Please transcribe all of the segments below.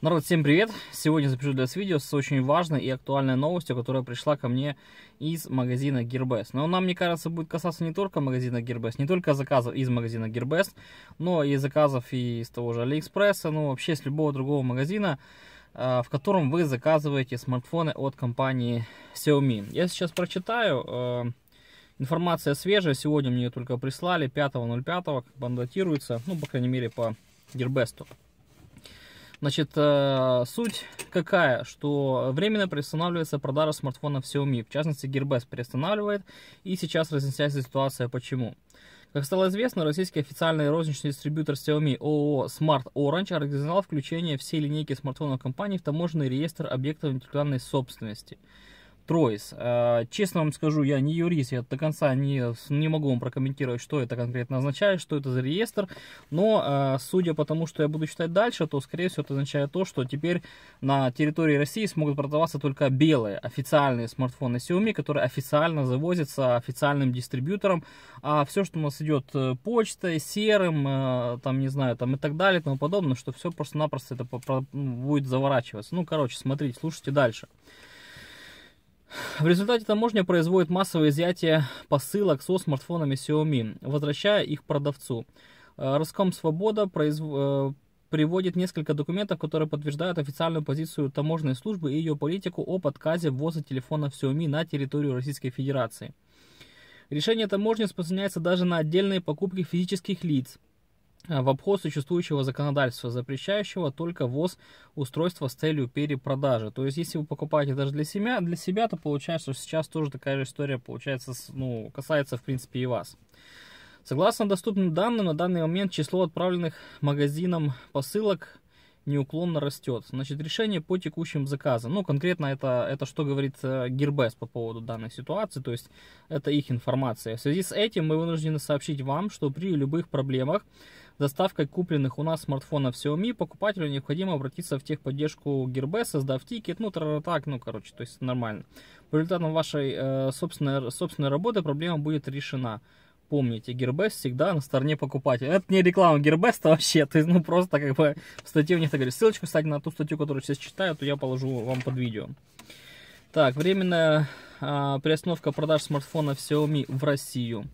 Народ, всем привет! Сегодня запишу для вас видео с очень важной и актуальной новостью, которая пришла ко мне из магазина Gearbest. Но нам, мне кажется, будет касаться не только магазина Gearbest, не только заказов из магазина Gearbest, но и заказов из того же AliExpress, ну вообще с любого другого магазина, а, в котором вы заказываете смартфоны от компании Xiaomi. Я сейчас прочитаю, а, информация свежая, сегодня мне ее только прислали, 5.05, как бы датируется, ну, по крайней мере, по Gearbest. Значит, э, суть какая, что временно приостанавливается продажа смартфонов Xiaomi, в частности Gearbest приостанавливает, и сейчас разъясняется ситуация почему. Как стало известно, российский официальный розничный дистрибьютор Xiaomi ООО Smart Orange организовал включение всей линейки смартфонов компании в таможенный реестр объектов интеллектуальной собственности – Тройс. Э, честно вам скажу, я не юрист, я до конца не, не могу вам прокомментировать, что это конкретно означает, что это за реестр, но э, судя по тому, что я буду читать дальше, то, скорее всего, это означает то, что теперь на территории России смогут продаваться только белые официальные смартфоны Xiaomi, которые официально завозятся официальным дистрибьютором, а все, что у нас идет э, почтой, серым, там, не знаю, там и так далее, и тому подобное, что все просто-напросто это будет заворачиваться. Ну, короче, смотрите, слушайте дальше. В результате таможня производит массовое изъятие посылок со смартфонами Xiaomi, возвращая их продавцу. Э, Роском Свобода производит э, приводит несколько документов, которые подтверждают официальную позицию таможенной службы и ее политику о отказе ввоза телефонов Xiaomi на территорию Российской Федерации. Решение таможни распространяется даже на отдельные покупки физических лиц – Э, в обход существующего законодательства, запрещающего только ввоз устройства с целью перепродажи. То есть, если вы покупаете даже для себя, для себя то получается, что сейчас тоже такая же история получается, ну, касается, в принципе, и вас. Согласно доступным данным, на данный момент число отправленных магазинам посылок неуклонно растет. Значит, решение по текущим заказам. Ну, конкретно это, это что говорит э, Гербес по поводу данной ситуации, то есть это их информация. В связи с этим мы вынуждены сообщить вам, что при любых проблемах с доставкой купленных у нас смартфонов Xiaomi покупателю необходимо обратиться в техподдержку Гербес, создав тикет, ну, так, ну, короче, то есть нормально. По результатам вашей э, собственной, собственной работы проблема будет решена помните, Гербест всегда на стороне покупателя. Это не реклама Гербеста вообще, то есть, ну, просто как бы в статье у них так говорит. Ссылочку, кстати, на ту статью, которую сейчас читаю, то я положу вам под видео. Так, временная а, приостановка продаж смартфона Xiaomi в Россию.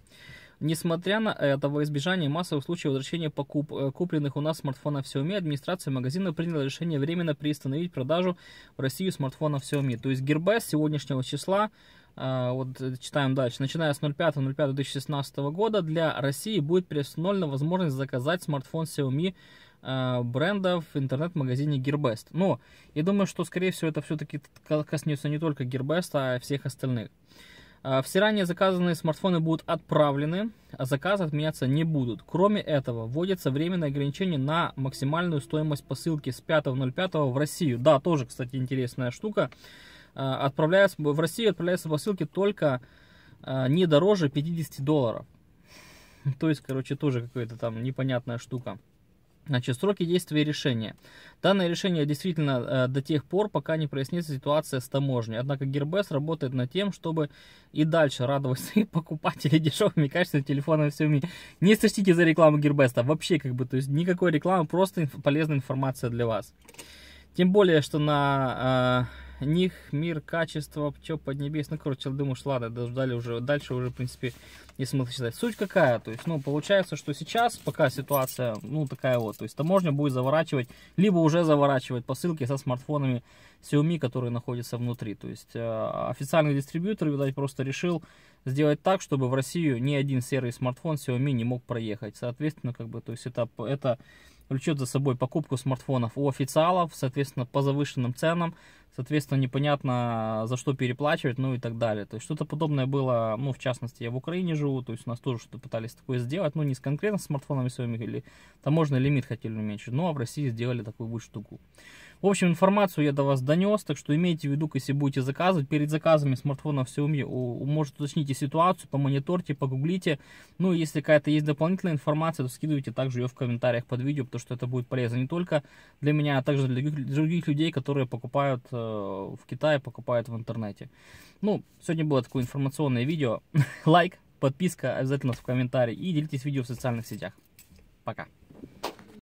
Несмотря на это, во избежание массовых случаев возвращения покуп, э, купленных у нас смартфонов Xiaomi, администрация магазина приняла решение временно приостановить продажу в Россию смартфонов Xiaomi. То есть Гербест сегодняшнего числа а, вот э, читаем дальше, начиная с 05.05.2016 года для России будет предустановлена возможность заказать смартфон Xiaomi а, бренда в интернет-магазине Gearbest. Но я думаю, что, скорее всего, это все-таки коснется не только Gearbest, а всех остальных. А, все ранее заказанные смартфоны будут отправлены, а заказы отменяться не будут. Кроме этого, вводится временное ограничение на максимальную стоимость посылки с 5.05 в Россию. Да, тоже, кстати, интересная штука. Э, отправляются, в Россию отправляются посылки только э, не дороже 50 долларов. То есть, короче, тоже какая-то там непонятная штука. Значит, сроки действия решения. Данное решение действительно э, до тех пор, пока не прояснится ситуация с таможней. Однако Гербес работает над тем, чтобы и дальше радовать своих покупателей дешевыми качественными телефонами всеми. Не сочтите за рекламу Гербеста. Вообще, как бы, то есть никакой рекламы, просто инф полезная информация для вас. Тем более, что на э, них мир, качество, все поднебесно. Ну, короче, думаю, что ладно, дождали уже. Дальше уже, в принципе, не смысл читать. Суть какая? То есть, ну, получается, что сейчас, пока ситуация, ну, такая вот. То есть, таможня будет заворачивать, либо уже заворачивать посылки со смартфонами Xiaomi, которые находятся внутри. То есть, э, официальный дистрибьютор, видать, просто решил сделать так, чтобы в Россию ни один серый смартфон Xiaomi не мог проехать. Соответственно, как бы, то есть, это, это влечет за собой покупку смартфонов у официалов, соответственно, по завышенным ценам, соответственно, непонятно, за что переплачивать, ну и так далее. То есть что-то подобное было, ну, в частности, я в Украине живу, то есть у нас тоже что-то пытались такое сделать, ну, не с конкретно смартфонами своими, или таможенный лимит хотели уменьшить, ну а в России сделали такую вот штуку. В общем, информацию я до вас донес, так что имейте в виду, если будете заказывать, перед заказами смартфонов все Xiaomi, может, уточните ситуацию, помониторьте, погуглите, ну, если какая-то есть дополнительная информация, то скидывайте также ее в комментариях под видео, то, что это будет полезно не только для меня, а также для других людей, которые покупают э, в Китае, покупают в интернете. Ну, сегодня было такое информационное видео. Лайк, подписка обязательно в комментарии и делитесь видео в социальных сетях. Пока.